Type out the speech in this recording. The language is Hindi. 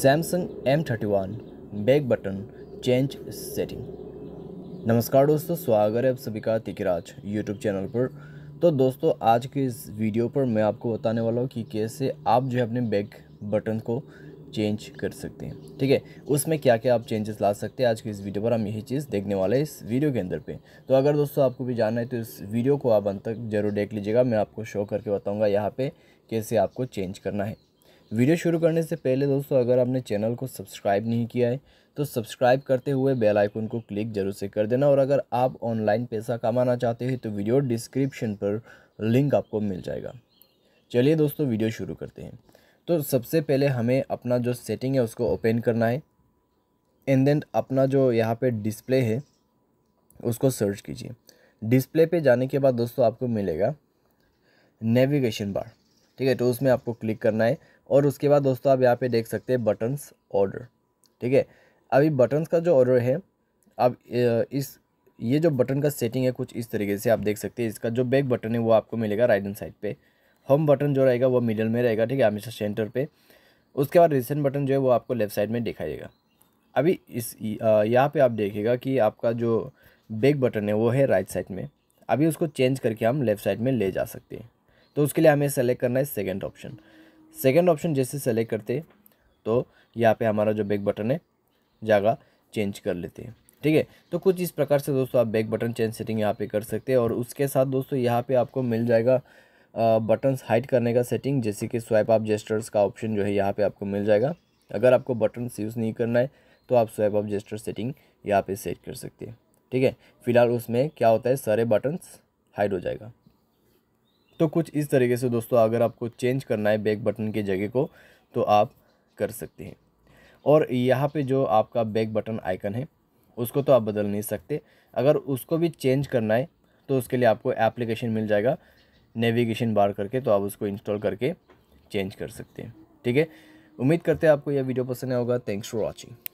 Samsung M thirty one back button change setting नमस्कार दोस्तों स्वागत है आप सभी का तिकराज यूट्यूब चैनल पर तो दोस्तों आज के इस वीडियो पर मैं आपको बताने वाला हूँ कि कैसे आप जो है अपने बैक बटन को चेंज कर सकते हैं ठीक है उसमें क्या क्या आप चेंजेस ला सकते हैं आज की इस वीडियो पर हम यही चीज़ देखने वाले हैं इस वीडियो के अंदर पे तो अगर दोस्तों आपको भी जानना है तो इस वीडियो को आप अंत तक जरूर देख लीजिएगा मैं आपको शो करके बताऊँगा यहाँ पर कैसे आपको चेंज करना है वीडियो शुरू करने से पहले दोस्तों अगर आपने चैनल को सब्सक्राइब नहीं किया है तो सब्सक्राइब करते हुए बेल आइकन को क्लिक जरूर से कर देना और अगर आप ऑनलाइन पैसा कमाना चाहते हैं तो वीडियो डिस्क्रिप्शन पर लिंक आपको मिल जाएगा चलिए दोस्तों वीडियो शुरू करते हैं तो सबसे पहले हमें अपना जो सेटिंग है उसको ओपन करना है एंड देन अपना जो यहाँ पर डिस्प्ले है उसको सर्च कीजिए डिस्प्ले पर जाने के बाद दोस्तों आपको मिलेगा नेविगेशन बार ठीक है तो उसमें आपको क्लिक करना है और उसके बाद दोस्तों आप यहाँ पे देख सकते हैं बटन्स ऑर्डर ठीक है अभी बटन्स का जो ऑर्डर है अब इस ये जो बटन का सेटिंग है कुछ इस तरीके से आप देख सकते हैं इसका जो बैक बटन है वो आपको मिलेगा राइट एंड साइड पे होम बटन जो रहेगा वो मिडल में रहेगा ठीक है हमेशा सेंटर पे उसके बाद रिसेंट बटन जो है वो आपको लेफ्ट साइड में दिखाइएगा अभी इस यहाँ पे आप देखिएगा कि आपका जो बैक बटन है वो है राइट साइड में अभी उसको चेंज करके हम लेफ़्ट साइड में ले जा सकते हैं तो उसके लिए हमें सेलेक्ट करना है सेकेंड ऑप्शन सेकेंड ऑप्शन जैसे सेलेक्ट करते तो यहाँ पे हमारा जो बैक बटन है जगह चेंज कर लेते हैं ठीक है तो कुछ इस प्रकार से दोस्तों आप बैक बटन चेंज सेटिंग यहाँ पे कर सकते हैं और उसके साथ दोस्तों यहाँ पे आपको मिल जाएगा बटन्स हाइड करने का सेटिंग जैसे कि स्वाइप आप जेस्टर्स का ऑप्शन जो है यहाँ पे आपको मिल जाएगा अगर आपको बटन्स यूज़ नहीं करना है तो आप स्वाइप आप जेस्टर सेटिंग यहाँ पर सेट कर सकते हैं ठीक है फिलहाल उसमें क्या होता है सारे बटन्स हाइड हो जाएगा तो कुछ इस तरीके से दोस्तों अगर आपको चेंज करना है बैक बटन की जगह को तो आप कर सकते हैं और यहाँ पे जो आपका बैक बटन आइकन है उसको तो आप बदल नहीं सकते अगर उसको भी चेंज करना है तो उसके लिए आपको एप्लीकेशन मिल जाएगा नेविगेशन बार करके तो आप उसको इंस्टॉल करके चेंज कर सकते हैं ठीक है उम्मीद करते हैं आपको यह वीडियो पसंद आया होगा थैंक्स फॉर वॉचिंग